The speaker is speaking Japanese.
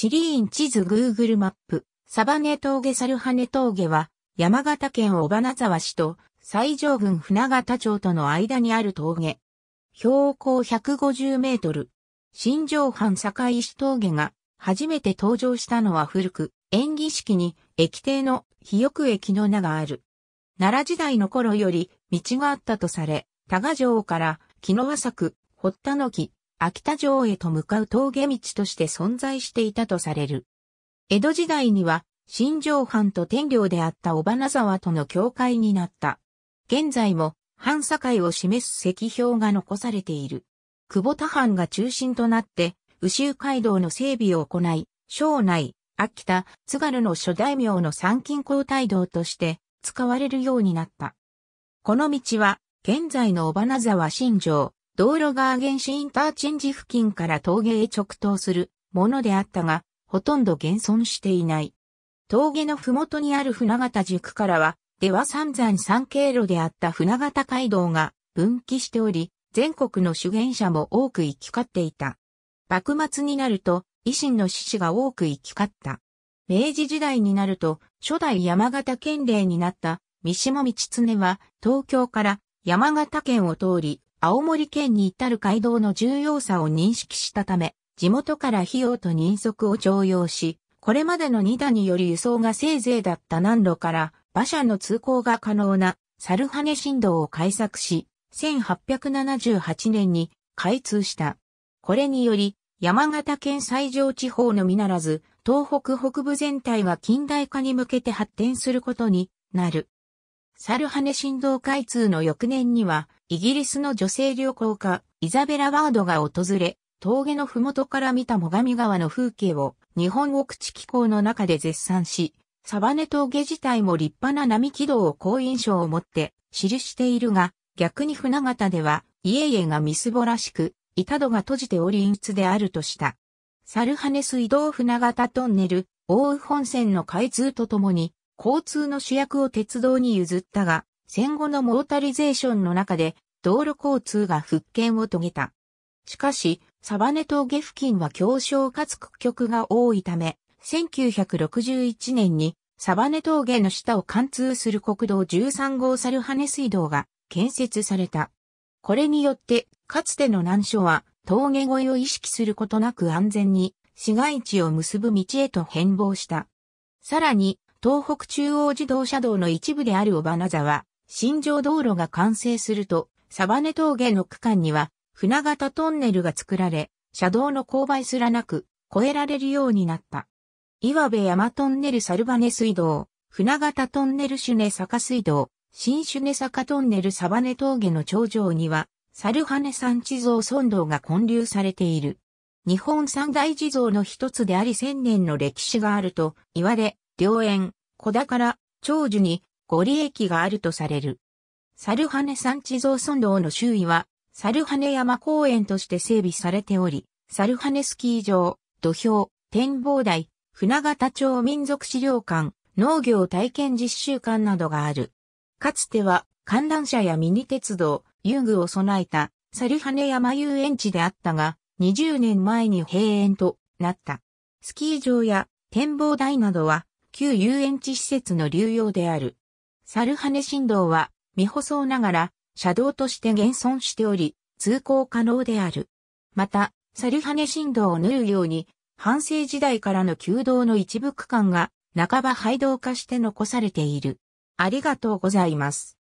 地理院地図 Google マップ、サバネ峠サルハネ峠は、山形県小花沢市と西条郡船形町との間にある峠。標高150メートル。新城藩坂石峠が初めて登場したのは古く、演技式に駅庭の肥翼駅の名がある。奈良時代の頃より道があったとされ、多賀城から木のく掘堀田の木、秋田城へと向かう峠道として存在していたとされる。江戸時代には、新城藩と天領であった尾花沢との境界になった。現在も、藩境を示す石標が残されている。久保田藩が中心となって、宇宙街道の整備を行い、省内、秋田、津軽の諸大名の参勤交代道として使われるようになった。この道は、現在の尾花沢新城、道路側原始インターチェンジ付近から峠へ直通するものであったが、ほとんど現存していない。峠の麓にある船形塾からは、では散々三経路であった船形街道が分岐しており、全国の主言者も多く行き交っていた。幕末になると、維新の志士が多く行き交った。明治時代になると、初代山形県令になった三島道常は、東京から山形県を通り、青森県に至る街道の重要さを認識したため、地元から費用と人足を徴用し、これまでの2打により輸送がせいぜいだった南路から馬車の通行が可能な猿羽振動を開作し、1878年に開通した。これにより、山形県西上地方のみならず、東北北部全体が近代化に向けて発展することになる。猿羽振動開通の翌年には、イギリスの女性旅行家、イザベラ・ワードが訪れ、峠の麓から見た最上川の風景を日本奥地気候の中で絶賛し、サバネ峠自体も立派な並木道を好印象を持って記しているが、逆に船形では家々がみすぼらしく、板戸が閉じており陰鬱であるとした。サルハネ水道船形トンネル、奥羽本線の開通とともに、交通の主役を鉄道に譲ったが、戦後のモータリゼーションの中で道路交通が復権を遂げた。しかし、サバネ峠付近は狭小かつ屈曲が多いため、1961年にサバネ峠の下を貫通する国道13号サルハネ水道が建設された。これによって、かつての難所は峠越えを意識することなく安全に市街地を結ぶ道へと変貌した。さらに、東北中央自動車道の一部である尾花沢、新城道路が完成すると、サバネ峠の区間には、船型トンネルが作られ、車道の勾配すらなく、越えられるようになった。岩部山トンネルサルバネ水道、船型トンネルシュネ坂水道、新シュネ坂トンネルサバネ峠の頂上には、サルハネ山地蔵村道が建立されている。日本三大地蔵の一つであり千年の歴史があると言われ、良縁、小宝、長寿にご利益があるとされる。猿羽山地蔵村道の周囲は、猿羽山公園として整備されており、猿羽スキー場、土俵、展望台、船形町民族資料館、農業体験実習館などがある。かつては観覧車やミニ鉄道、遊具を備えた猿羽山遊園地であったが、20年前に閉園となった。スキー場や展望台などは旧遊園地施設の流用である。サルハネ振動は未舗装ながら車道として現存しており、通行可能である。また、サルハネ振動を縫うように、半生時代からの旧道の一部区間が半ば廃道化して残されている。ありがとうございます。